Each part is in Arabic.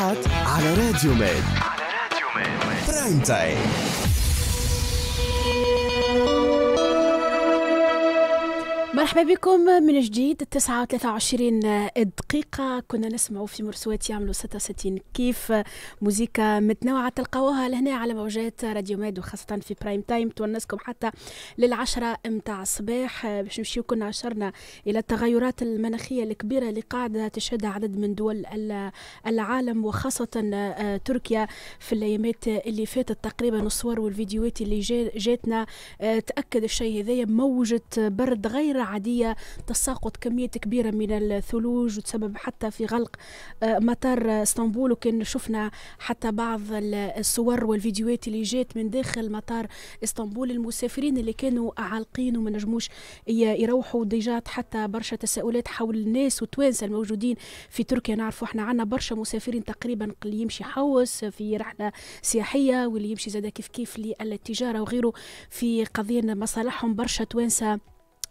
الأحد على راديو ميد على راديو ميد برايم تايم مرحبا بكم من جديد التسعة 23 دقيقة كنا نسمعوا في مرسوات يعملوا 66 كيف موزيكا متنوعة تلقاوها لهنا على موجات راديو ماد وخاصة في برايم تايم تونسكم حتى للعشرة متاع الصباح باش نمشيو كنا عشرنا إلى التغيرات المناخية الكبيرة اللي قاعدة تشهدها عدد من دول العالم وخاصة آه، تركيا في الأيامات اللي فاتت تقريبا الصور والفيديوهات اللي جاتنا آه، تأكد الشيء هذايا موجة برد غير عادية تساقط كمية كبيرة من الثلوج وتسبب حتى في غلق آه، مطار اسطنبول وكان شفنا حتى بعض الصور والفيديوهات اللي جات من داخل مطار اسطنبول المسافرين اللي كانوا عالقين وما نجموش يروحوا ديجات حتى برشا تساؤلات حول الناس والتوانسة الموجودين في تركيا نعرفوا احنا عندنا برشا مسافرين تقريبا اللي يمشي حوس في رحلة سياحية واللي يمشي زادا كيف كيف للتجارة وغيره في قضية مصالحهم برشا توانسة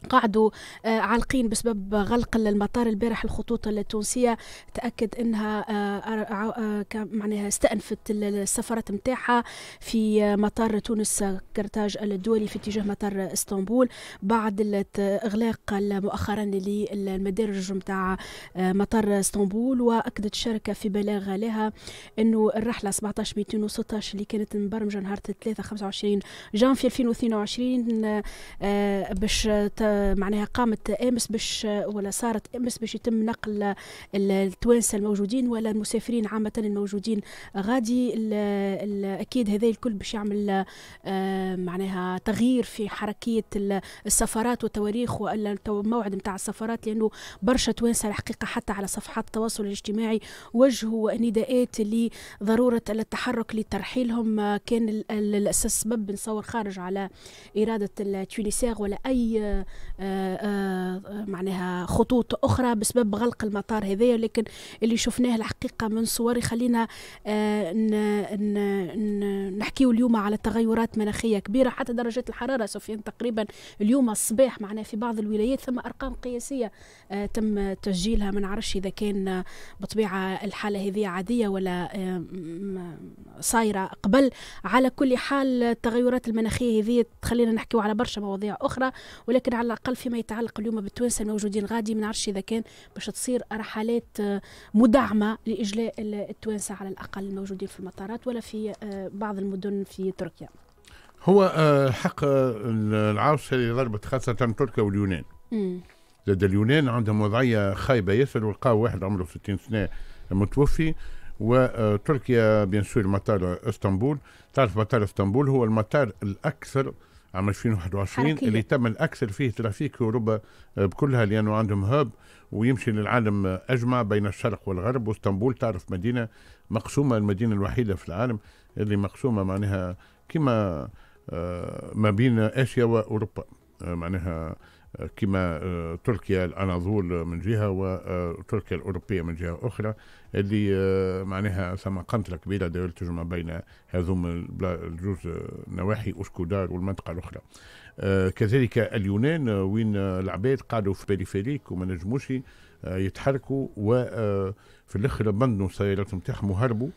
قعدوا آه، عالقين بسبب غلق المطار البارح الخطوط التونسية تأكد أنها آه، آه، معناها استأنفت السفرات متاحة في مطار تونس كرتاج الدولي في اتجاه مطار اسطنبول بعد إغلاق مؤخرا للمدارج متاع مطار اسطنبول وأكدت الشركة في بلاغ لها أنه الرحلة 17216 اللي كانت مبرمجة نهار 3 25 جانفي 2022 باش معناها قامت امس باش ولا صارت امس باش يتم نقل التوانسه الموجودين ولا المسافرين عامه الموجودين غادي اكيد هذا الكل باش يعمل آه، معناها تغيير في حركيه السفرات والتواريخ والا الموعد نتاع السفرات لانه برشا توانسه الحقيقه حتى على صفحات التواصل الاجتماعي وجهوا نداءات لضروره التحرك لترحيلهم آه، كان السبب نصور خارج على اراده التونسيغ ولا اي آه، آه، آه، معناها خطوط اخرى بسبب غلق المطار هذايا لكن اللي شفناه الحقيقه من صور يخلينا آه، نحكيو اليوم على تغيرات مناخيه كبيره حتى درجات الحراره سفيان تقريبا اليوم الصباح معناها في بعض الولايات ثم ارقام قياسيه تم تسجيلها ما نعرفش اذا كان بطبيعه الحاله هذه عاديه ولا صايره قبل على كل حال التغيرات المناخيه هذه تخلينا نحكيو على برشا مواضيع اخرى ولكن على الاقل فيما يتعلق اليوم بالتوانسه الموجودين غادي ما نعرفش اذا كان باش تصير رحلات آه، مدعمه لاجلاء التوانسه على الاقل الموجودين في المطارات ولا في آه، بعض المدن في تركيا. هو آه، حق العاصفه اللي ضربت خاصه تركيا واليونان. مم. زاد اليونان عندهم وضعيه خايبه ياسر ولقاو واحد عمره 60 سنه متوفي وتركيا بيان سور مطار اسطنبول تعرف مطار اسطنبول هو المطار الاكثر عام 2021 حركية. اللي تم الاكثر فيه ترافيك في اوروبا آه، بكلها لانه عندهم هاب ويمشي للعالم آه، اجمع بين الشرق والغرب واسطنبول تعرف مدينه مقسومه المدينه الوحيده في العالم اللي مقسومه معناها كما آه، ما بين اسيا واوروبا معناها كما آه، تركيا الاناضول من جهه وتركيا آه، الاوروبيه من جهه اخرى اللي آه، معناها ثم قنطره كبيره دايره تجمع بين هذوم الجوز نواحي اسكودار والمنطقه الاخرى كذلك اليونان وين العباد قعدوا في بريفيريك وما نجموش يتحركوا وفي الاخر بندوا السيارات نتاعهم وهربوا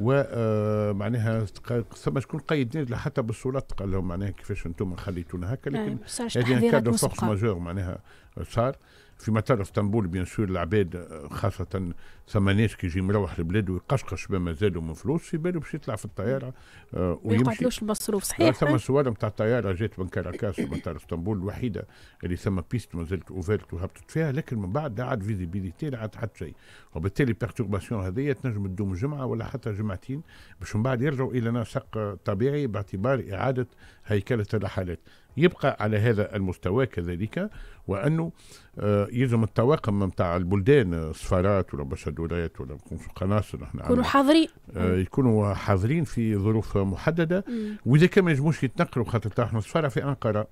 ومعناها آه، ثم شكون قيدين حتى بالسلطه قال لهم معناها كيفاش انتم خليتونا هكا آه، لكن هذه كادر فورس ماجور معناها صار في مطار اسطنبول بيان سور العباد آه، خاصة ثم ناس كي يجي مروح البلاد ويقشقش بما زادوا من فلوس في باله باش يطلع في الطيارة آه، ويمشي ما المصروف صحيح آه، ثم صور نتاع الطيارة جات من كاراكاس ومطار مطار اسطنبول الوحيدة اللي ثم بيست ما زالت اوفيرت وهبطت فيها لكن من بعد لا عاد فيزيبيليتي لا عاد حتى شيء وبالتالي البيرتورباسيون هذيا تنجم تدوم جمعة ولا حتى جمعتين باش من بعد يرجعوا إلى نسق طبيعي باعتبار إعادة هيكلة الرحلات يبقى على هذا المستوى كذلك وانه آه، يلزم الطواقم نتاع البلدان السفارات آه، ولا الامباسادورات ولا قناصل احنا يكونوا حاضرين آه، يكونوا حاضرين في ظروف محدده واذا كان ما ينجموش يتنقلوا خاطر احنا السفاره في انقره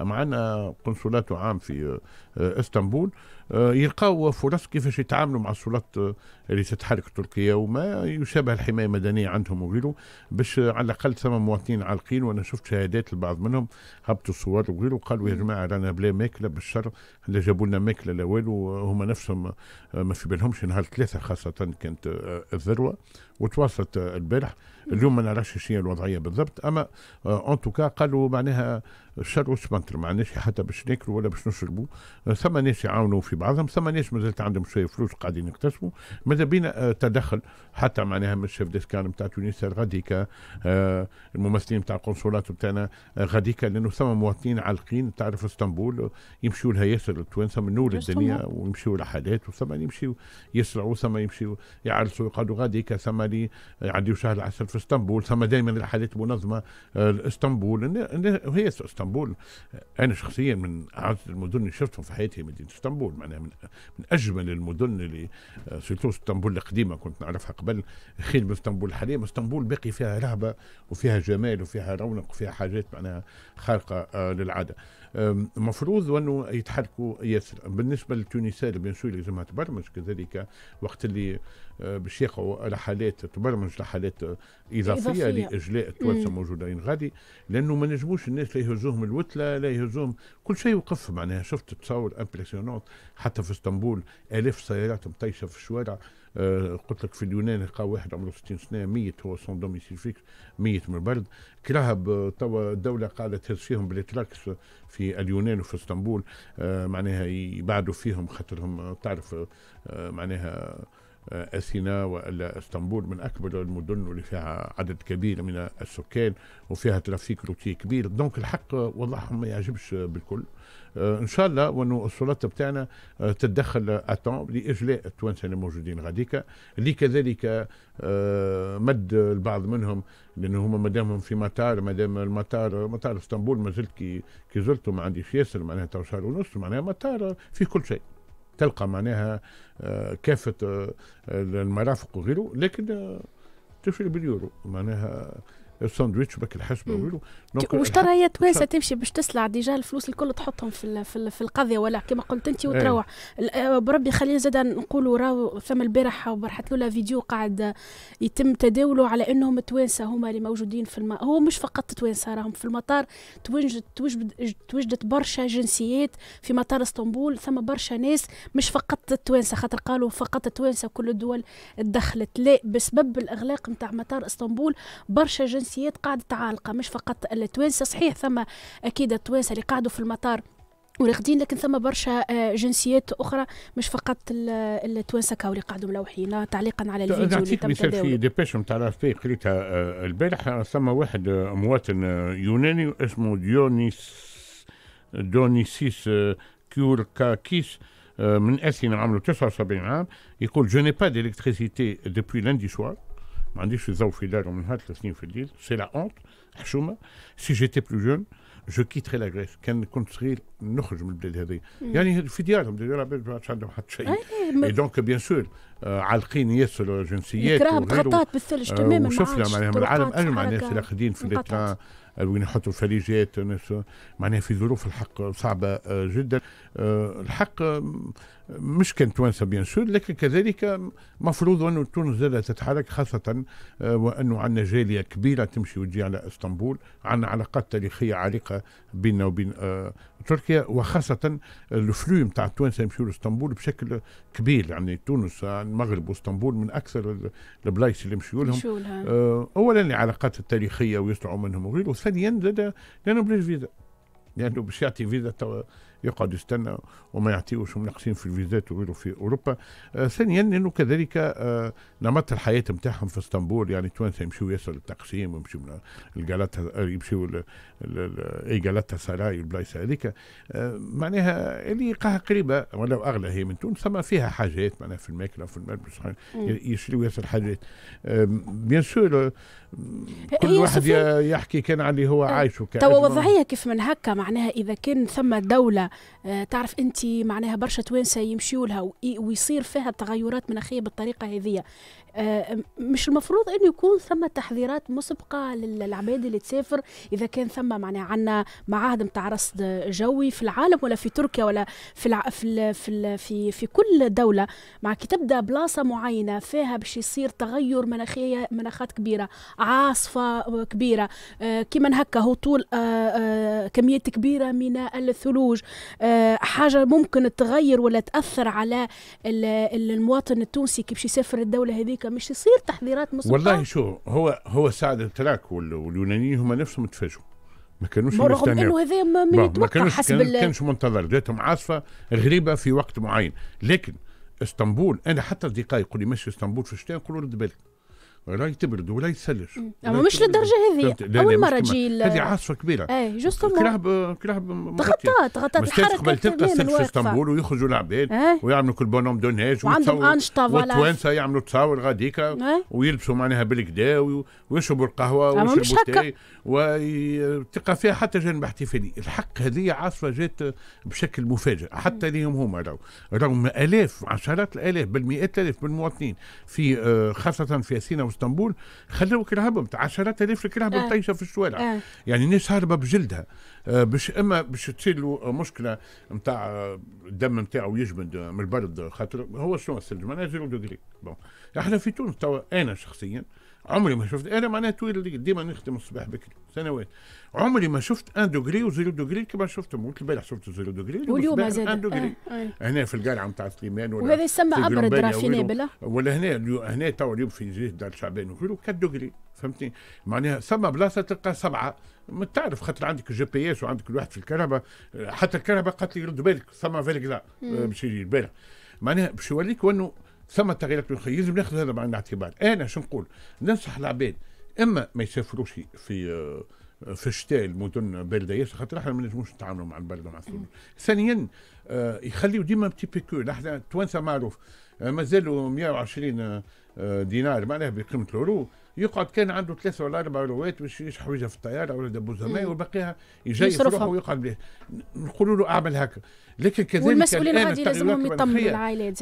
معنا قنصلات عام في اسطنبول آه، يلقاو فرص كيفاش يتعاملوا مع السلطات آه، اللي تتحرك تركيا وما يشابه الحمايه المدنيه عندهم وغيره باش على الاقل ثم مواطنين عالقين وانا شفت شهادات لبعض منهم هبطوا الصور وغيره وقالوا يا جماعه رانا بلا ماكله بالشر لا جابوا لنا ماكله لا والو آه، هما نفسهم ما في بالهمش نهار ثلاثه خاصه كانت الذروه وتواصلت البارح اليوم ما نعرفش شنو هي الوضعيه بالضبط اما اون آه، توكا قالوا معناها الشر وسبنتر ما عندناش حتى باش ناكلوا ولا باش نشربوا ثم ناس يعاونوا في بعضهم ثم ناس مازالت عندهم شويه فلوس قاعدين يكتسبوا ماذا بينا آه، تدخل حتى معناها من الشيف ديسكان نتاع تونس غاديكا آه، الممثلين نتاع القنصلات نتاعنا غاديكا لانه ثم مواطنين عالقين تعرف اسطنبول يمشيوا لها ياسر التوانسه من نور الدنيا ويمشيوا لحالات وثم يمشيوا يسرعوا ثم يمشيوا يعرسوا يقعدوا غاديكا ثم الحالي يعني، آه، علي شهر العسل في اسطنبول ثم دائما الحالات منظمه آه، اسطنبول وهي اسطنبول انا شخصيا من اعز المدن اللي شفتهم في حياتي مدينه اسطنبول معناها من, من اجمل المدن اللي آه، سيرتو اسطنبول القديمه كنت نعرفها قبل خير من اسطنبول الحاليه اسطنبول باقي فيها رهبه وفيها جمال وفيها رونق وفيها حاجات معناها خارقه للعاده مفروض انه يتحركوا ياسر بالنسبه للتونسيه بيان سور لازمها تبرمج كذلك وقت اللي أه، باش يقعوا رحلات تبرمج رحلات اضافيه, إضافية. لاجلاء التوانسه موجودين غادي لانه ما نجموش الناس لا يهزوهم الوتله لا يهزوهم كل شيء وقف معناها شفت تصور امبرسيونونت حتى في اسطنبول الاف سيارات مطيشه في الشوارع آه، قلت لك في اليونان لقى واحد عمره 60 سنه ميت هو سون دوميسيل فيكس ميت من البرد كرهب آه، توا الدوله قالت تهز فيهم بالتراكس في اليونان وفي اسطنبول آه، معناها يبعدوا فيهم خاطرهم تعرف معناها آه، اثينا والا اسطنبول من اكبر المدن واللي فيها عدد كبير من السكان وفيها ترافيك روتي كبير دونك الحق والله ما يعجبش بالكل آه، ان شاء الله وانه السلطه بتاعنا آه، تتدخل اتون لاجلاء التوانسه اللي موجودين غاديكا اللي كذلك مد البعض منهم لان هما مادامهم في مطار مادام المطار مطار اسطنبول ما زلت كي كي زرته ما عنديش ياسر معناها تو شهر ونص معناها مطار فيه كل شيء تلقى معناها آه، كافه آه، المرافق وغيره لكن آه، تشري باليورو معناها الساندويتش باك الحسبه ويلو واش ترى هي توانسة تمشي باش تسلع ديجا الفلوس الكل تحطهم في في القضيه ولا كما قلت انت إيه. وتروح آه، بربي خلينا زاد نقولوا راهو ثم البارحه وبرحت له فيديو قاعد يتم تداوله على انهم توانسه هما اللي موجودين في الم... هو مش فقط توانسه راهم في المطار توجد توجد توجدت برشا جنسيات في مطار اسطنبول ثم برشا ناس مش فقط التوانسه خاطر قالوا فقط التوانسه كل الدول دخلت لا بسبب الاغلاق نتاع مطار اسطنبول برشا جنسيات الجنسيات قاعدة عالقة مش فقط التوانسة صحيح ثم أكيد التوانسة اللي قاعدوا في المطار وراقدين لكن ثم برشا آه، جنسيات اخرى مش فقط التوانسه كاو اللي قاعدوا ملوحين تعليقا على الفيديو اللي تم مثال في ديباش نتاع الاف بي قريتها آه، البارح ثم واحد آه، مواطن يوناني اسمه ديونيس دونيسيس كيوركاكيس من اثينا عمره 79 عام يقول جو ني با ديليكتريسيتي ديبوي لندي سوار ما عنديش الزو في دارهم نهار هات ثلاث سنين في الليل سي لا اونت حشومه سي جيتي بلو جون جو كيتري لا غريس كان كنت صغير نخرج من البلاد هذه يعني في ديارهم ديجا ما عندهم حتى شيء اي دونك بيان سور عالقين ياسر جنسيات يكراهم تغطات بالثلج تماما وشفنا معناها من العالم اجمع الناس اللي راقدين في الاتران وين يحطوا الفليجات معناها في ظروف الحق صعبه جدا الحق مش كان توانسة بيان سور لكن كذلك مفروض أن تونس زادة تتحرك خاصة آه، وأنه عندنا جالية كبيرة تمشي وتجي على اسطنبول عندنا علاقات تاريخية عريقة بيننا وبين آه، تركيا وخاصة الفلو نتاع التوانسة يمشيو لاسطنبول بشكل كبير يعني تونس المغرب واسطنبول من أكثر البلايص اللي يمشيو لهم آه، أولا العلاقات التاريخية ويطلعوا منهم وغيره وثانيا زاد لأنه بلاش فيزا لأنه باش يعطي فيزا يقعد يستنى وما يعطيوش مناقصين في الفيزات وغيره في اوروبا آه ثانيا انه كذلك آه نمط الحياه نتاعهم في اسطنبول يعني التوانسه يمشيوا ياسر للتقسيم ويمشيو الجالاتا آه، يمشيوا اي جالاتا سراي والبلايص هذيك آه معناها اللي قاها قريبه ولو اغلى هي من تونس ثم فيها حاجات معناها في الماكله وفي الملبس يشريوا ياسر حاجات بيان سور آه، كل واحد يحكي كان على اللي هو آه، عايشه توا وضعيه كيف من هكا معناها اذا كان ثم دوله آه، تعرف انت معناها برشا توانسه يمشيوا لها ويصير فيها التغيرات مناخيه بالطريقه هذه آه، مش المفروض انه يكون ثم تحذيرات مسبقه للعباد اللي تسافر اذا كان ثم معناها عندنا معاهد نتاع رصد جوي في العالم ولا في تركيا ولا في الع... في ال... في, ال... في في كل دوله مع كي تبدا بلاصه معينه فيها باش يصير تغير مناخيه مناخات كبيره عاصفه كبيره آه، كيما هكا هطول كميات كبيره من الثلوج آه، حاجه ممكن تغير ولا تاثر على المواطن التونسي كيف يسافر الدوله هذيك مش يصير تحذيرات مسبقه والله شو هو هو سعد التراك واليونانيين هم نفسهم تفاجئوا ما كانوش رغم انه هذا ما كانوش حسب ما كانش منتظر جاتهم عاصفه غريبه في وقت معين لكن اسطنبول انا حتى اصدقائي يقول لي ماشي اسطنبول في الشتاء نقول له رد بالك راهي تبرد ولا يتسلش اما مش للدرجه هذه اول مره تجي هذه عاصفه كبيره اي جوست كرهب كرهب تغطى تغطى الحركه قبل تلقى السلف في اسطنبول ويخرجوا العباد إيه. ويعملوا كل بونوم دو نيج وعندهم انشطه والتوانسه يعملوا تصاور غاديكا إيه. ويلبسوا معناها بالكدا ويشربوا القهوه ويشربوا التاي وتلقى فيها حتى جانب احتفالي الحق هذه عاصفه جات بشكل مفاجئ حتى ليهم هما راهو راهم الاف عشرات الالاف بالمئات الالاف بالمواطنين في آه، خاصه في اثينا اسطنبول خلوك رهبمت عشرات الاف الكرهبه آه. طايشه في الشوارع آه. يعني الناس هاربه بجلدها آه باش اما باش تصير له مشكله نتاع آه، الدم نتاعو يجمد من البرد خاطر هو شنو الثلج معناها زيرو دوغري بون احنا في تونس توا انا شخصيا آه عمري ما شفت انا معناها طويل ديما نخدم الصباح بكري سنوات عمري ما شفت ان دوغري وزيرو دوغري كما شفتهم قلت البارح شفت زيرو دوغري واليوم زاد دوغري آه،, آه. هنا في القارعه نتاع سليمان ولا وهذا يسمى ابرد بلا ولا هنا هنا تو اليوم في جهه دار شعبان وغيره 4 دوغري فهمتني معناها ثم بلاصه تلقى سبعه ما تعرف خاطر عندك جي بي اس وعندك الواحد في الكهرباء حتى الكهرباء قالت لي رد بالك ثم فيلك لا باش يجي البارح معناها باش يوريك وانه ثم تغييرات مناخيه لازم ناخذ هذا بعين الاعتبار انا شو نقول ننصح العباد اما ما يسافروش في في آه، الشتاء المدن بارده ياسر خاطر احنا ما نجموش نتعاملوا مع البرد ومع الثلج ثانيا آه يخليوا ديما بتي بيكول احنا التوانسه معروف آه مازالوا 120 آه،, آه دينار معناها بقيمه الاورو يقعد كان عنده ثلاثة ولا أربع روات باش يشحن في الطيارة ولا دبو زمان والباقيها يجي يصرفها ويقعد نقولوا له أعمل هكا لكن كذلك والمسؤولين عادي لازمهم يطمنوا العائلات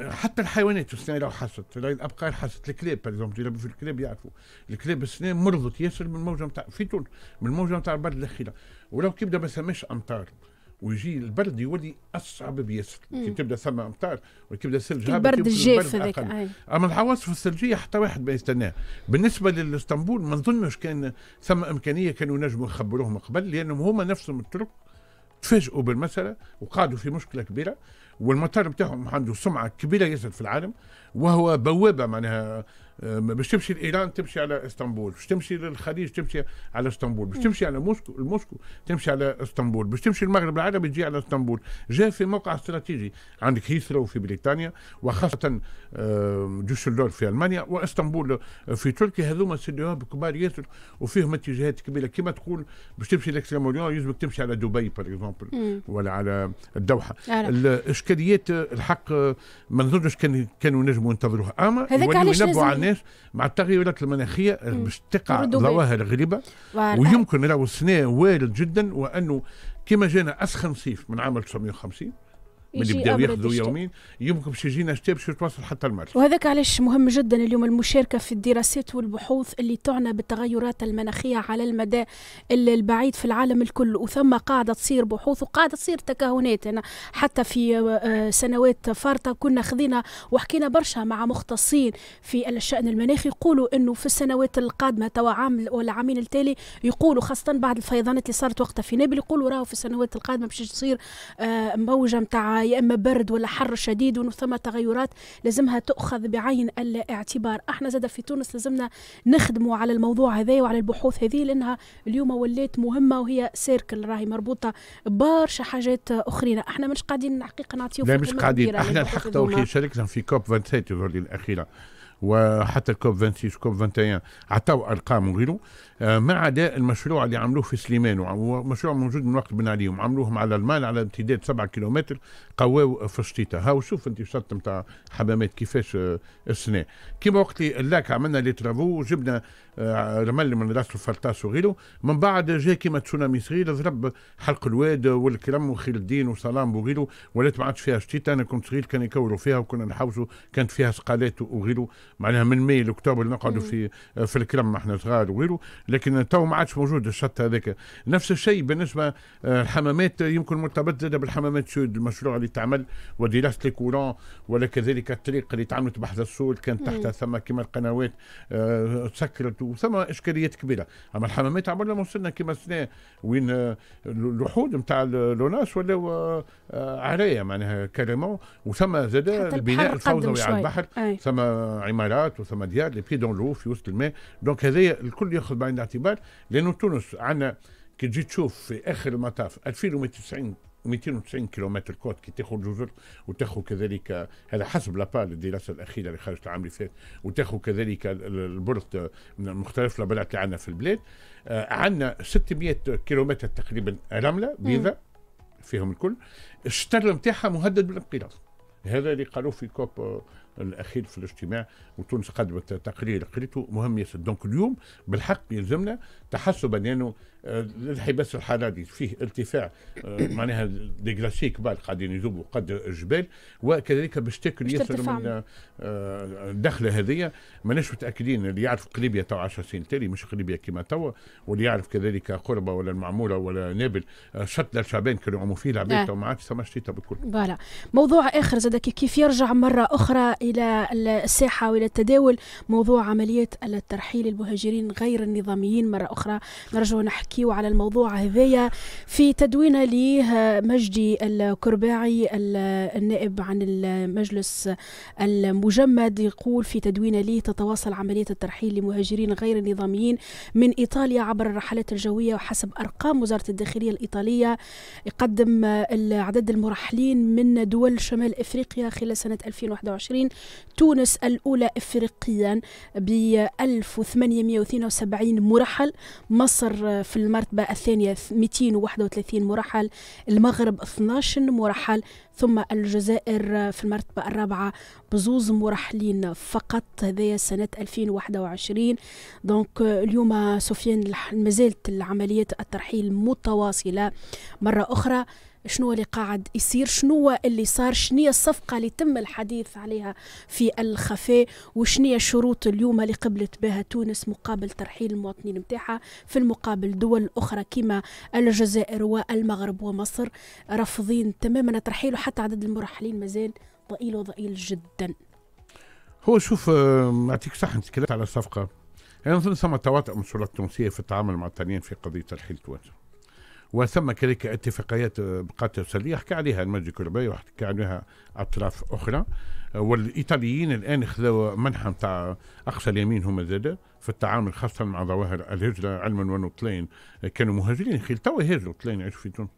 حتى الحيوانات السنه لو حست الابقار حست الكلاب باريزومبل اللي في الكلاب يعرفوا الكلاب السنه مرضت ياسر من الموجه نتاع في تونس من الموجه نتاع البرد الاخيره ولو كيبدا ما ثماش امطار ويجي البرد يولي اصعب بياسر كي تبدا ثم امطار وكيبدا الثلج البرد الجاف هذاك اما العواصف الثلجيه حتى واحد ما يستناها بالنسبه لاسطنبول ما نظنش كان ثم امكانيه كانوا نجموا يخبروهم قبل لانهم هما نفسهم الترك تفاجئوا بالمساله وقعدوا في مشكله كبيره والمطار بتاعهم عنده سمعه كبيره جدا في العالم وهو بوابه معناها مش تمشي لايران تمشي على اسطنبول مش تمشي للخليج تمشي على اسطنبول مش تمشي على موسكو الموسكو تمشي على اسطنبول مش تمشي المغرب العربي تجي على اسطنبول جاء في موقع استراتيجي عندك هيثرو في بريطانيا وخاصه آه، دوسلدورف في المانيا واسطنبول في تركيا هذوما سيناريوهات كبار ياسر وفيهم اتجاهات كبيره كما تقول باش تمشي لاكستريم يلزمك تمشي على دبي باغ اكزومبل ولا على الدوحه الاشكاليات الحق ما نظنش كانوا نجموا ينتظروها اما هذاك علاش الناس مع التغيرات المناخيه باش تقع ظواهر غريبه ويمكن راهو السنه وارد جدا وانه كما جانا اسخن صيف من عام 1950 من اللي بداو ياخذوا يومين يمكن باش يجينا شتاء باش يتواصل حتى المرض وهذاك علاش مهم جدا اليوم المشاركه في الدراسات والبحوث اللي تعنى بالتغيرات المناخيه على المدى البعيد في العالم الكل وثم قاعده تصير بحوث وقاعده تصير تكهنات أنا حتى في آه، سنوات فارطه كنا خذينا وحكينا برشا مع مختصين في الشان المناخي يقولوا انه في السنوات القادمه توا عام ولا عامين التالي يقولوا خاصه بعد الفيضانات اللي صارت وقتها في نابل يقولوا راهو في السنوات القادمه باش تصير آه، موجه نتاع يا اما برد ولا حر شديد وانه ثم تغيرات لازمها تؤخذ بعين الاعتبار احنا زاد في تونس لازمنا نخدموا على الموضوع هذا وعلى البحوث هذه لانها اليوم ولات مهمه وهي سيركل راهي مربوطه برشا حاجات اخرين احنا مش قاعدين حقيقه نعطيو لا مش قاعدين احنا الحق كي شاركنا في كوب 27 الاخيره وحتى كوب 26 كوب 21 عطاو ارقام وغيره آه، ما عدا المشروع اللي عملوه في سليمان ومشروع موجود من وقت بن علي عملوهم على المان على امتداد 7 كيلومتر قواو في الشتيتا هاو شوف انت الشط نتاع حمامات كيفاش آه، السنة كيما وقت اللاك عملنا لي ترافو جبنا آه، رمل من راس الفلطاس وغيره من بعد جا كيما تسونامي صغير ضرب حلق الواد والكرم وخير الدين وسلام وغيره ولات ما عادش فيها شتيتا انا كنت صغير كان يكوروا فيها وكنا نحوسوا كانت فيها سقالات وغيره معناها من ماي لاكتوبر نقعدوا في في الكرم احنا صغار وغيره لكن تو ما عادش موجود الشط هذاك نفس الشيء بالنسبه آه، الحمامات يمكن مرتبط زاد بالحمامات شو المشروع اللي تعمل ودراسه كولون ولا كذلك الطريق اللي تعملت بحث السول كان تحتها ثم كما القنوات تسكرت آه، وثم اشكاليات كبيره اما الحمامات عمرنا ما وصلنا كما السنه وين آه، اللحود نتاع لوناس ولاو عريه معناها كريمون وثم زاد البناء الفوضوي على البحر ثم عمارات وثم ديار لي بي دون لو في وسط الماء دونك هذايا الكل ياخذ بعين الاعتبار لانه تونس عندنا كي تجي تشوف في اخر المطاف 2090 290 كيلومتر كوت كي تاخذ جزر وتاخذ كذلك هذا حسب لابال الدراسه الاخيره اللي خرجت العام اللي فات وتاخذ كذلك البرت من المختلف البلاد اللي عندنا في البلاد آه، عندنا 600 كيلومتر تقريبا رمله بيضاء فيهم الكل الشتر نتاعها مهدد بالانقراض هذا اللي قالوه في كوب الاخير في الاجتماع وتونس قدمت تقرير قريته مهم ياسر دونك اليوم بالحق يلزمنا تحسبا لانه يعني آه، الحباس الحراري فيه ارتفاع آه، معناها دي غلاسيك كبار قاعدين يذوبوا قد الجبال وكذلك باش تاكل ياسر من آه، الدخله هذه ماناش متاكدين اللي يعرف قليبيا تو 10 سنين تالي مش قليبيا كما توا واللي يعرف كذلك قربه ولا المعموره ولا نابل شط للشعبان كانوا يعوموا فيه العباد ما عادش ثم شتيتا بالكل. فوالا موضوع اخر زاد كيف يرجع مره اخرى إلى الساحة وإلى التداول موضوع عملية الترحيل المهاجرين غير النظاميين مرة أخرى نرجو نحكيو على الموضوع هذايا في تدوينة ليه مجدي الكرباعي النائب عن المجلس المجمد يقول في تدوينة ليه تتواصل عملية الترحيل لمهاجرين غير النظاميين من إيطاليا عبر الرحلات الجوية وحسب أرقام وزارة الداخلية الإيطالية يقدم عدد المرحلين من دول شمال إفريقيا خلال سنة 2021 تونس الأولى إفريقيا ب 1872 مرحل مصر في المرتبة الثانية 231 مرحل المغرب 12 مرحل ثم الجزائر في المرتبة الرابعة بزوز مرحلين فقط هذايا سنة 2021 دونك اليوم سفيان مازالت العمليات الترحيل متواصلة مرة أخرى شنو اللي قاعد يصير شنو اللي صار شنو الصفقة اللي تم الحديث عليها في الخفاء وشنو الشروط اليوم اللي قبلت بها تونس مقابل ترحيل المواطنين نتاعها في المقابل دول أخرى كما الجزائر والمغرب ومصر رافضين تماما الترحيل وحتى عدد المرحلين مازال ضئيل وضئيل جدا هو شوف اعطيك صح انت على الصفقه انا اظن ثم تواطئ من السلطات التونسيه في التعامل مع التانيين في قضيه ترحيل تونس وثم كذلك اتفاقيات بقات آه، سلية حكى عليها المجلس الكربي وحكى عليها أطراف أخرى آه، والإيطاليين الآن اخذوا منحة نتاع أقصى اليمين هما زادة في التعامل خاصة مع ظواهر الهجرة علما وأنه طلين آه، كانوا مهاجرين خير توا هاجروا طلين يعيشوا في تونس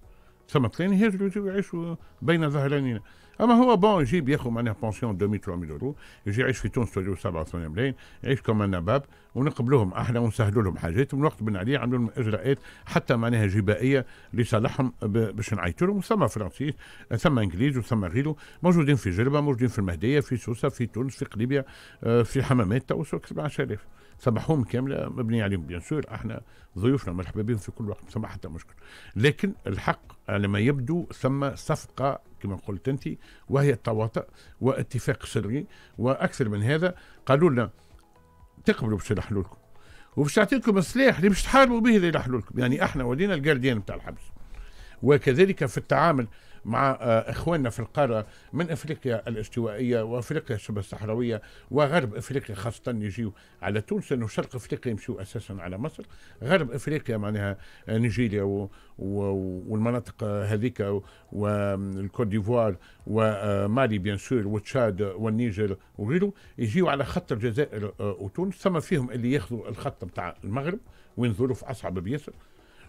ثم طلين هاجروا يعيشوا بين ظهرانينا اما هو بون يجيب ياخذ معناها بونسيون 2000 300 يورو يجي يعيش في تونس تولي سبعه وثمانيه ملايين يعيش كما نباب ونقبلوهم احنا ونسهلوا لهم حاجاتهم الوقت بن علي عملوا لهم اجراءات حتى معناها جبائيه لصالحهم باش نعيطوا لهم ثم فرنسيس ثم انجليز وثم غيره موجودين في جربه موجودين في المهديه في سوسه في تونس في قليبيا آه، في حمامات تو 7000 صباحهم كامله مبني عليهم بيان سور احنا ضيوفنا مرحبا بهم في كل وقت ما حتى مشكل لكن الحق على ما يبدو ثم صفقة كما قلت أنت وهي التواطئ واتفاق سري وأكثر من هذا قالوا لنا تقبلوا باش نحلولكم وباش نعطيكم السلاح اللي باش تحاربوا به اللي لكم يعني احنا ولينا الجارديان بتاع الحبس وكذلك في التعامل مع آه، اخواننا في القاره من افريقيا الاستوائيه وافريقيا الشبه الصحراويه وغرب افريقيا خاصه يجيو على تونس لانه شرق افريقيا يمشيو اساسا على مصر غرب افريقيا معناها آه، نيجيريا و... و... والمناطق هذيك والكوت ديفوار ومالي آه، بيان سور وتشاد والنيجر وغيره يجيو على خط الجزائر وتونس ثم فيهم اللي ياخذوا الخط بتاع المغرب وين ظروف اصعب بياسر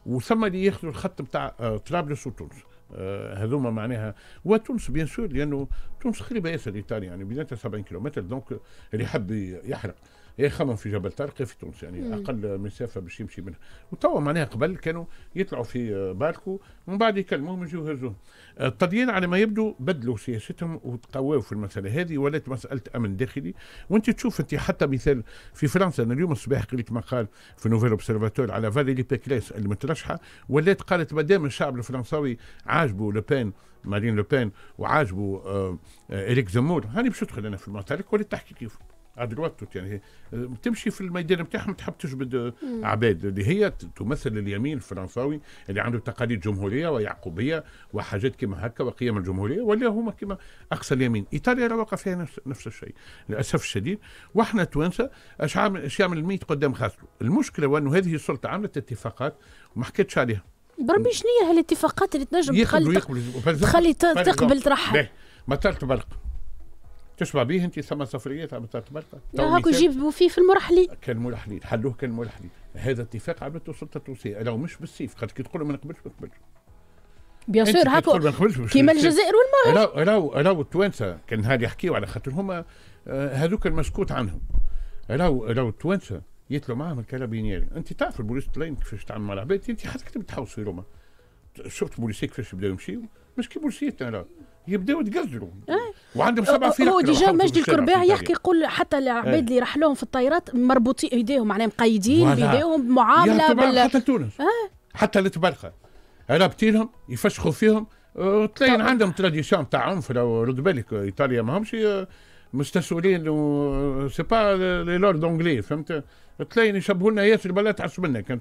وثم اللي ياخذوا الخط بتاع طرابلس وتونس آه، هذوما معناها وتونس بيان سور لانه تونس قريبه ياسر ايطاليا يعني بيناتها 70 كيلومتر دونك اللي يحب يحرق يخمم في جبل طارق في تونس يعني مم. اقل مسافه باش يمشي منها وتوا معناها قبل كانوا يطلعوا في باركو ومن بعد يكلموهم يجوا يهزوهم الطليان على ما يبدو بدلوا سياستهم وتقواوا في المساله هذه ولات مساله امن داخلي وانت تشوف انت حتى مثال في فرنسا انا اليوم الصباح قريت مقال في نوفيل اوبسرفاتور على فاليلي بيكليس المترشحه ولات قالت ما دام الشعب الفرنساوي عاجبه لوبان مارين لوبان وعاجبه اريك آه، آه، زمور هاني باش ندخل انا في المعترك ولات تحكي كيفه ادرواتوت يعني آه، تمشي في الميدان بتاعهم تحب تجبد آه، عباد اللي هي تمثل اليمين الفرنساوي اللي عنده تقاليد جمهوريه ويعقوبيه وحاجات كما هكا وقيم الجمهوريه ولا هما كما اقصى اليمين ايطاليا راه فيها نفس, نفس الشيء للاسف الشديد واحنا توانسه اش عامل اش يعمل الميت قدام خاصله المشكله وانه هذه السلطه عملت اتفاقات وما حكيتش عليها بربي شنو هي هالاتفاقات اللي تنجم تخلي تقبل تخلي تقبل ترحل ما طلت برق تشبع به انت ثم سفريات عم تتمركز هاكو يجيبوا فيه في المرحلين كان مرحلين حلوه كان مرحلين هذا اتفاق عملته السلطه التونسيه لو مش بالسيف خاطر كي تقول ما نقبلش ما نقبلش بيان سور هاكو كيما الجزائر والمغرب راهو راهو التوانسه كان نهار يحكيو على خاطر هما آه، هذوك المسكوت عنهم راهو راهو التوانسه يطلعوا معاهم الكارابينير انت تعرف البوليس تلاين كيفاش تعمل مع العباد انت حتى كنت بتحوس في روما شفت بوليسي كيفاش بداو يمشيو مش كي بوليسيتنا راهو يبداو يتقزروا إيه. وعندهم سبع فرق هو ديجا مجدي الكرباع يحكي يقول حتى العباد إيه. اللي راح لهم في الطائرات مربوطين ايديهم معناها مقيدين بايديهم معامله بال... حتى تونس إيه. حتى التبرخه رابطينهم يفشخوا فيهم أه، تلاقي عندهم تراديسيون تاع عنف رد بالك ايطاليا ماهمش مستسولين و سي با لي لورد اونجلي فهمت تلاقي يشبهوا لنا ياسر بلا تعس منا كان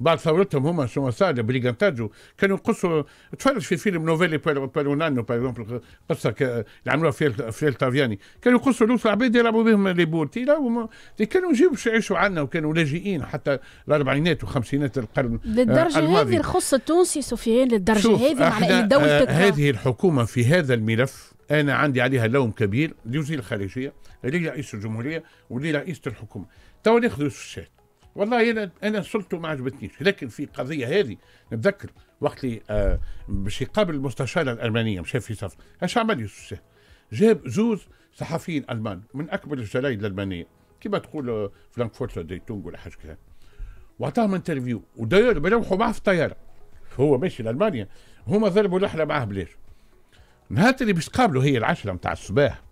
بعد ثورتهم هما سوساد بريغانتاجو كانوا يقصوا تفرج في فيلم نوفيلي بيرونانو باغ اكزومبل قصه اللي عملوها في في التافياني كانوا يقصوا لوس العباد يلعبوا بهم لي بورتي كانوا يجيبوا يعيشوا عنا وكانوا لاجئين حتى الاربعينات وخمسينات القرن آه، للدرجه هذه الخص التونسي سفيان للدرجه هذه معناها دولتك هذه الحكومه في هذا الملف انا عندي عليها لوم كبير لوزير الخارجيه لرئيس رئيس الجمهوريه ولرئيسه رئيسه الحكومه تو ناخذ الشات والله انا انا صلته ما عجبتنيش لكن في قضيه هذه نتذكر وقت اللي آه، باش يقابل المستشاره الالمانيه مشى في صف اش عمل يوسف جاب زوز صحفيين المان من اكبر الجرايد الالمانيه كما تقول آه، فرانكفورت ديتونغ ولا حاجه كذا وعطاهم انترفيو ودايروا بلوحوا معاه في الطياره هو ماشي لالمانيا هما ضربوا رحله معاه بلاش نهار اللي باش تقابلوا هي العشرة نتاع الصباح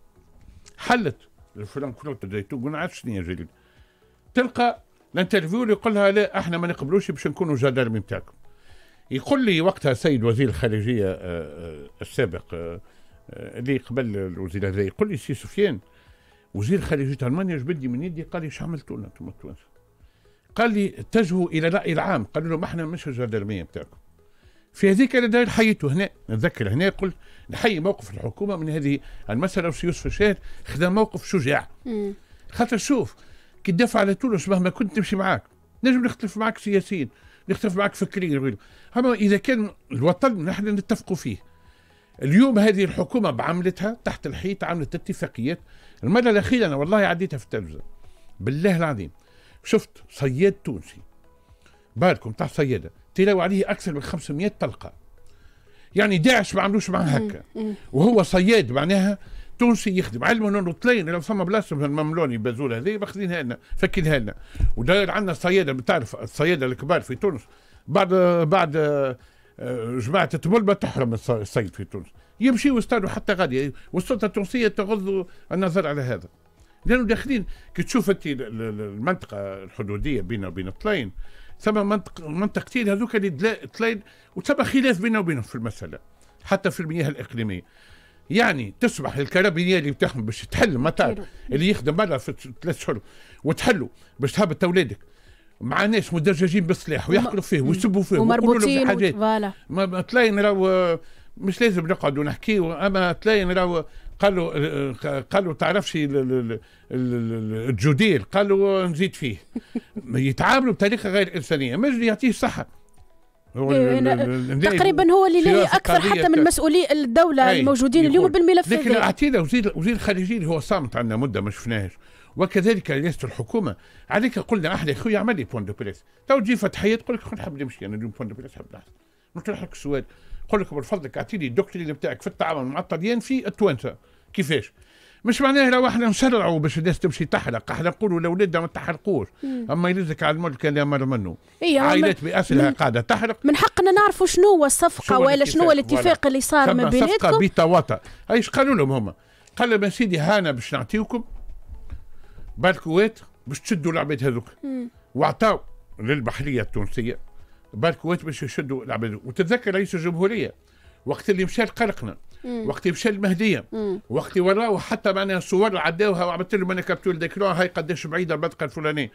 حلت الفلان كنت الزيتون قلنا عاد شنو يا جليل تلقى الانترفيو اللي يقول لها لا احنا ما نقبلوش باش نكونوا جدارمي نتاعكم يقول لي وقتها السيد وزير الخارجيه آه، آه، السابق آه، اللي قبل الوزير هذا يقول لي سي سفيان وزير خارجيه المانيا جبدني من يدي قال لي ايش عملتوا لنا انتم التوانسه قال لي اتجهوا الى الراي العام قالوا له ما احنا مش الجدرميه نتاعكم في هذيك انا داير حيته هنا نتذكر هنا قلت نحيي موقف الحكومه من هذه المساله يوسف الشاهد خذا موقف شجاع خاطر شوف كي تدافع على تونس مهما كنت تمشي معاك نجم نختلف معاك سياسيا نختلف معاك فكريا وغيره اما اذا كان الوطن نحن نتفقوا فيه اليوم هذه الحكومه بعملتها تحت الحيط عملت اتفاقيات المره الاخيره انا والله عديتها في التلفزه بالله العظيم شفت صياد تونسي بالكم تاع صياده تلاو عليه اكثر من 500 طلقه يعني داعش ما عملوش معاه هكا وهو صياد معناها تونسي يخدم علموا انه طلعين لو فما بلاصه في المملوني بازول هذه باخذينها لنا فكينها لنا وداير عندنا صياده بتعرف الصياده الكبار في تونس بعد بعد آه، جماعه ما تحرم الصيد في تونس يمشي ويستنوا حتى غادي والسلطه التونسيه تغض النظر على هذا لانه داخلين كي تشوف انت المنطقه الحدوديه بينا وبين الطلين ثم منطق منطقتين هذوك اللي تلاين وثم خلاف بيننا وبينهم في المساله حتى في المياه الاقليميه يعني تصبح الكرابينيه اللي بتاعهم باش تحل مطار اللي يخدم برا في ثلاث شهور وتحلوا باش تهبط اولادك مع ناس مدججين بالسلاح ويحكروا فيه ويسبوا فيه ويقولوا لهم حاجات ما تلاين راهو مش لازم نقعدوا نحكيوا اما تلاين راهو قالوا قالوا تعرفش الجديل قالوا نزيد فيه يتعاملوا بطريقه غير انسانيه ما يعطيه صحه إيه، تقريبا هو اللي له اكثر حتى من مسؤولي الدوله الموجودين اليوم بالملف لكن اعطينا وزير وزير الخارجيه اللي هو صامت عندنا مده ما شفناهش وكذلك رئاسه الحكومه عليك قلنا يا خويا اعمل لي بوان دو بريس تو تجي فتحيه تقول لك نحب نمشي انا اليوم بوان دو بريس نحب نحصل نطرح لك السؤال قل لك بفضلك اعطيني الدوكتورين بتاعك في التعامل مع الطليان في التوانسه كيفاش؟ مش معناه لو احنا نسرعوا باش الناس تمشي تحرق احنا نقولوا لاولادنا ما تحرقوش اما يلزك على الملك لا مر منه إيه عائلات باسرها قاعده تحرق من حقنا نعرفوا شنو هو الصفقه ولا شنو هو الاتفاق اللي صار ما بيناتكم صفقه بتواطا ايش قالوا لهم هما قال لهم يا سيدي هانا باش نعطيوكم بالكوات باش تشدوا العباد هذوك واعطوا للبحريه التونسيه بالكويت باش يشدوا العباد وتتذكر رئيس الجمهوريه وقت اللي مشى قلقنا وقت اللي مشى المهديه وقت اللي وراو حتى معناها صور عداوها وعملت لهم انا كابتول ديكرو هاي قداش بعيده المنطقه الفلانيه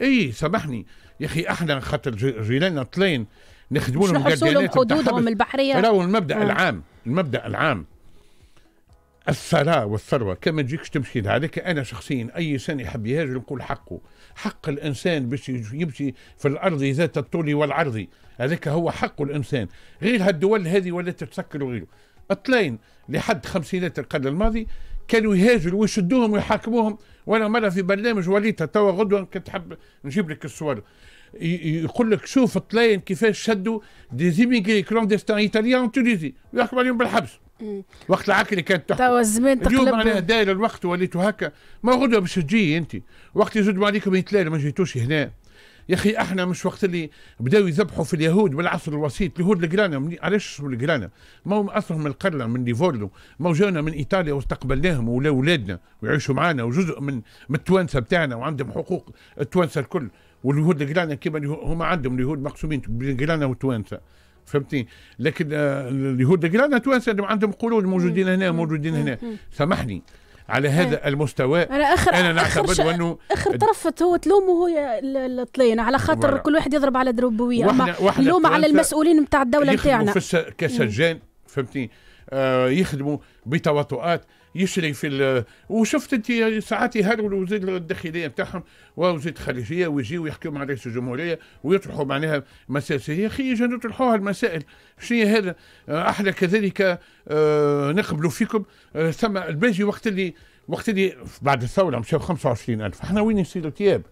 اي سامحني يا اخي احنا خاطر جيراننا طلين نخدموا لهم حدودهم البحريه راهو المبدا العام المبدا العام الثراء والثروة كما تجيكش تمشي لهذاك أنا شخصيا أي إنسان يحب يهاجر نقول حقه حق الإنسان باش يمشي في الأرض ذات الطول والعرض هذاك هو حق الإنسان غير هالدول هذه ولا تتسكر وغيره أطلين لحد خمسينات القرن الماضي كانوا يهاجروا ويشدوهم ويحاكموهم وانا مره في برنامج وليتها توا غدوه كنت حب نجيب لك الصور يقول لك شوف الطلاين كيفاش شدوا دي زيميغري كلوندستان ايطاليان تونيزي ويحكم عليهم بالحبس وقت العقل كانت تحكم توا الزمان تقلب اليوم معناها داير الوقت وليتوا هكا ما غدوه باش تجي انت وقت يزدوا عليكم يتلالوا ما جيتوش هنا يا اخي احنا مش وقت اللي بداوا يذبحوا في اليهود بالعصر الوسيط اليهود الجرانا علاش اسمه الجرانا؟ ما هم اصلهم من القرله من ليفورلو ما جونا من ايطاليا واستقبلناهم ولا اولادنا ويعيشوا معنا وجزء من من التوانسه بتاعنا وعندهم حقوق التوانسه الكل واليهود الجرانا كيما هما عندهم اليهود مقسومين بين بالجرانا والتوانسه فهمتني لكن آه، اليهود الجيران توانسه عندهم قلوب موجودين هنا موجودين هنا سامحني على هذا المستوى انا اخر انا نعتقد انه اخر طرف هو تلومه هو الطلين على خاطر كل واحد يضرب على دروبويه اما اللوم على المسؤولين نتاع الدوله نتاعنا كسجان فهمتني آه يخدموا بتواطؤات يشري في وشفت انت ساعات يهرولوا وزير الداخليه بتاعهم ووزير الخارجيه ويجيو يحكيوا مع رئيس الجمهوريه ويطرحوا معناها مسائل يا اخي يجوا نطرحوها المسائل شنو هذا آه، احنا كذلك آه، نقبلوا فيكم آه، ثم الباجي وقت اللي وقت اللي بعد الثوره مشاو 25000 احنا وين يصير ثياب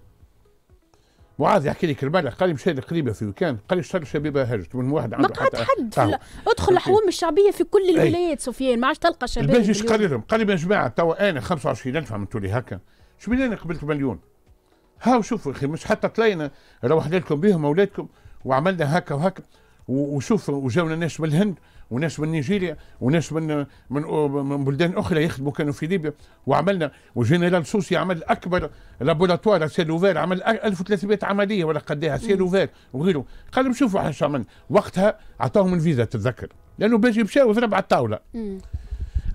معاذ يحكي لي كرمال قال لي مشى قريبه في وكان قال لي اشترى الشبيبه هاجت من واحد عنده ما قعد حد في ادخل الحوم الشعبيه في كل إيه. الولايات سفيان ما عادش تلقى شباب الباجي ايش قال لهم؟ قال لي يا جماعه توا انا 25 الف عملتوا لي هكا شو بين انا قبلت مليون ها وشوفوا اخي مش حتى طلينا روحنا لكم بهم اولادكم وعملنا هكا وهكا وشوفوا وجاونا ناس من الهند وناس من نيجيريا وناس من من, من بلدان اخرى يخدموا كانوا في ليبيا وعملنا وجنرال سوسي عمل اكبر لابوراتوار سيلوفير عمل 1300 عمليه ولا قداها سيلوفير وغيره قال لهم شوفوا احنا عملنا وقتها اعطاهم الفيزا تتذكر لانه باجي مشى ضرب على الطاوله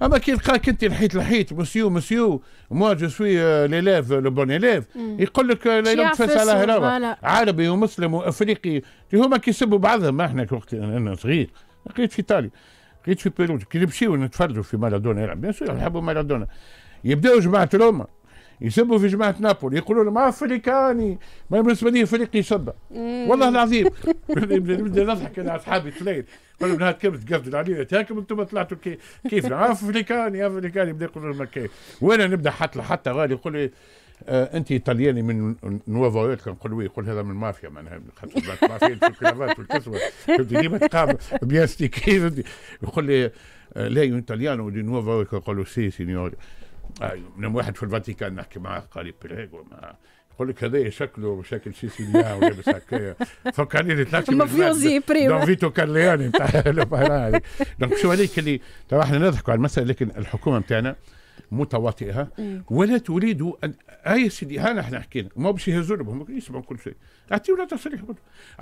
اما كي لقاك انت الحيط الحيط مسيو مسيو موا جو سوي ليليف لو بون ايليف يقول لك لا ينفس على هراوة عربي ومسلم وافريقي هما كيسبوا بعضهم احنا وقت انا صغير لقيت في ايطاليا لقيت في بيروج كي نمشيو نتفرجوا في مارادونا يلعب بيان سور يلعبوا مارادونا يبداو جماعه روما يسبوا في جماعه نابولي يقولوا لهم افريكاني ما بالنسبه لي فريق يصدى والله العظيم نبدا نضحك انا اصحابي تليل يقول لهم نهار كملت قفدوا علي تاكم انتم طلعتوا كيف افريكاني افريكاني يبدا يقولوا لهم كيف وانا نبدا حتى حتى غالي يقول لي آه انت ايطالياني من نوفا يورك نقول له يقول هذا من المافيا معناها خاطر المافيا الكلافات والكسوه ديما تقابل بيان ستيكي يقول لي آه، لا ايطاليانو دي نوفا يورك نقول له سي سينيور آه، من واحد في الفاتيكان نحكي معاه قال لي بريغو يقول لك هذا شكله شكل سينيور ولابس هكايا فكرني اللي طلعت مافيوزي بريم دون فيتو كارليوني نتاع دونك شو هذيك اللي ترى احنا نضحكوا على المساله لكن الحكومه نتاعنا متواطئها ولا تريد ان اه سيدي ها نحن حكينا ما باش يهزرهم يسمعوا كل شيء اعطيونا تصريح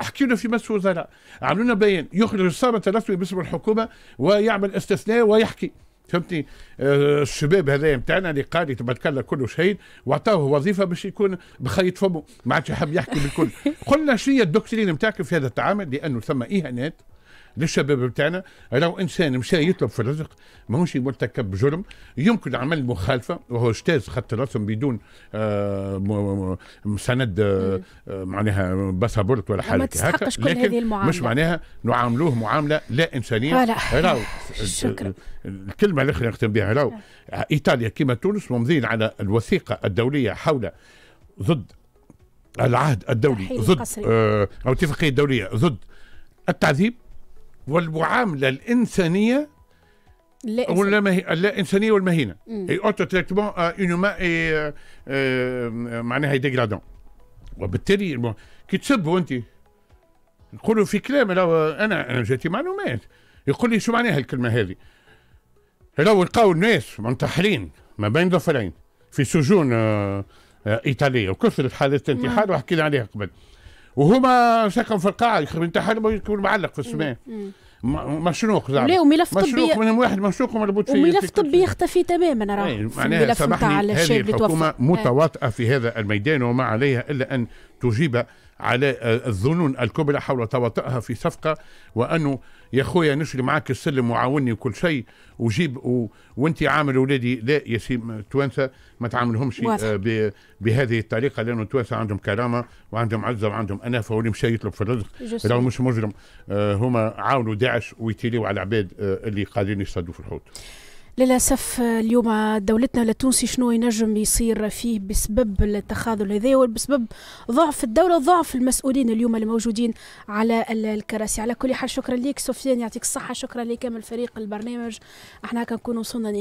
احكي في مجلس وزراء عملوا لنا بيان يخرج الصامت الرسمي باسم الحكومه ويعمل استثناء ويحكي فهمتني آه الشباب هذا نتاعنا اللي قال تبارك الله كله شهيد واعطاه وظيفه باش يكون بخيط فمه ما عادش يحب يحكي بالكل قلنا شنو هي الدكترين نتاعك في هذا التعامل لانه ثم اهانات للشباب بتاعنا راهو انسان مشى يطلب في الرزق ماهوش مرتكب جرم يمكن عمل مخالفه وهو اجتاز خط الرسم بدون آه، سند آه، آه، معناها باسبورت ولا حاجه ما تستحقش هكا لكن مش معناها نعاملوه معامله لا انسانيه راهو شكرا الكلمه الاخيره نختم بها راهو ايطاليا كما تونس ممضين على الوثيقه الدوليه حول ضد العهد الدولي ضد آه او الاتفاقيه الدوليه ضد التعذيب والمعامله الانسانيه ولا مه... لا انسانيه والمهينه اي اوتو تريتمون اون ما اي معناها ديغرادون وبالتالي كي تسبوا انت نقولوا في كلام لو انا انا جاتي معلومات يقول لي شو معناها الكلمه هذه لو لقاو الناس منتحرين ما بين ظفرين في سجون آه، آه، ايطاليه وكثرت حالات الانتحار وحكينا عليها قبل وهما ساكن في القاعه يخرب انت حلبه يكون معلق في السماء مشنوق زعما لا وملف طبي مشنوق منهم واحد مشنوق مربوط فيه وملف طبي يختفي تماما راه يعني معناها سامحني هذه الحكومه آه. متواطئه في هذا الميدان وما عليها الا ان تجيب على الظنون الكبرى حول تواطئها في صفقه وانه يا خويا نشري معاك السلم وعاوني وكل شيء وجيب و... وانت عامل اولادي لا يا سي التوانسه ما تعاملهمش آه، ب... بهذه الطريقه لانه التوانسه عندهم كرامه وعندهم عزه وعندهم انافه واللي مشى يطلب في الرزق راهو مش مجرم آه، هما عاونوا داعش ويتيليوا على العباد آه، اللي قادرين يصطادوا في الحوت للأسف اليوم دولتنا التونسي شنو ينجم يصير فيه بسبب التخاذل هذا وبسبب ضعف الدولة وضعف المسؤولين اليوم الموجودين على الكراسي على كل حال شكرا لك سفيان يعطيك الصحة شكرا لكامل فريق البرنامج احنا كنكون وصلنا